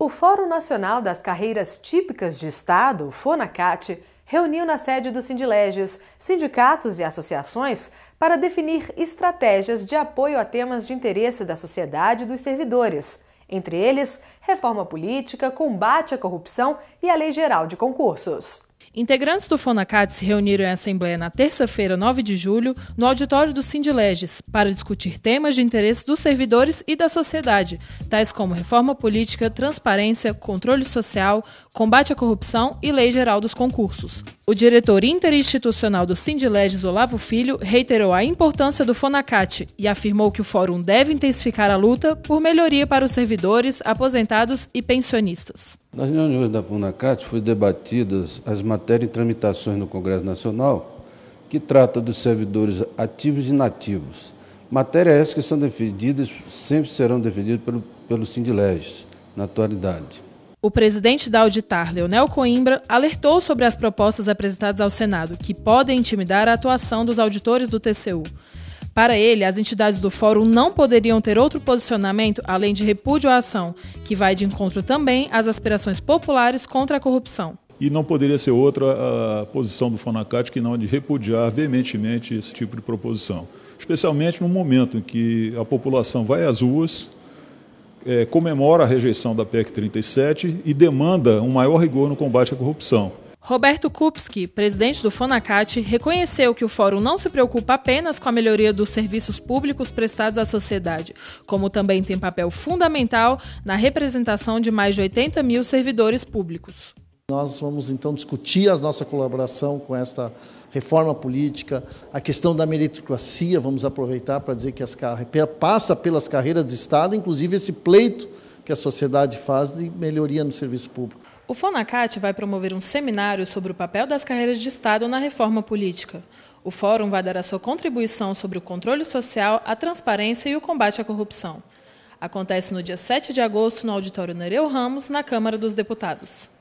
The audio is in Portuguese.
O Fórum Nacional das Carreiras Típicas de Estado, o FONACAT, reuniu na sede do Sindileges sindicatos e associações para definir estratégias de apoio a temas de interesse da sociedade e dos servidores, entre eles reforma política, combate à corrupção e a Lei Geral de Concursos. Integrantes do Fonacat se reuniram em assembleia na terça-feira, 9 de julho, no auditório do Sindileges, para discutir temas de interesse dos servidores e da sociedade, tais como reforma política, transparência, controle social, combate à corrupção e lei geral dos concursos. O diretor interinstitucional do Sindileges, Olavo Filho, reiterou a importância do Fonacat e afirmou que o fórum deve intensificar a luta por melhoria para os servidores, aposentados e pensionistas. Nas reuniões da FUNACAT foram debatidas as matérias e tramitações no Congresso Nacional que trata dos servidores ativos e inativos Matérias é essas que são defendidas, sempre serão defendidas pelo, pelo Sindileges, na atualidade. O presidente da Auditar, Leonel Coimbra, alertou sobre as propostas apresentadas ao Senado, que podem intimidar a atuação dos auditores do TCU. Para ele, as entidades do fórum não poderiam ter outro posicionamento além de repúdio à ação, que vai de encontro também às aspirações populares contra a corrupção. E não poderia ser outra a posição do Fonacat que não de repudiar veementemente esse tipo de proposição. Especialmente no momento em que a população vai às ruas, é, comemora a rejeição da PEC 37 e demanda um maior rigor no combate à corrupção. Roberto Kupski, presidente do Fonacat, reconheceu que o fórum não se preocupa apenas com a melhoria dos serviços públicos prestados à sociedade, como também tem papel fundamental na representação de mais de 80 mil servidores públicos. Nós vamos então discutir a nossa colaboração com esta reforma política, a questão da meritocracia, vamos aproveitar para dizer que as passa pelas carreiras de Estado, inclusive esse pleito que a sociedade faz de melhoria no serviço público. O Fonacat vai promover um seminário sobre o papel das carreiras de Estado na reforma política. O fórum vai dar a sua contribuição sobre o controle social, a transparência e o combate à corrupção. Acontece no dia 7 de agosto no auditório Nereu Ramos, na Câmara dos Deputados.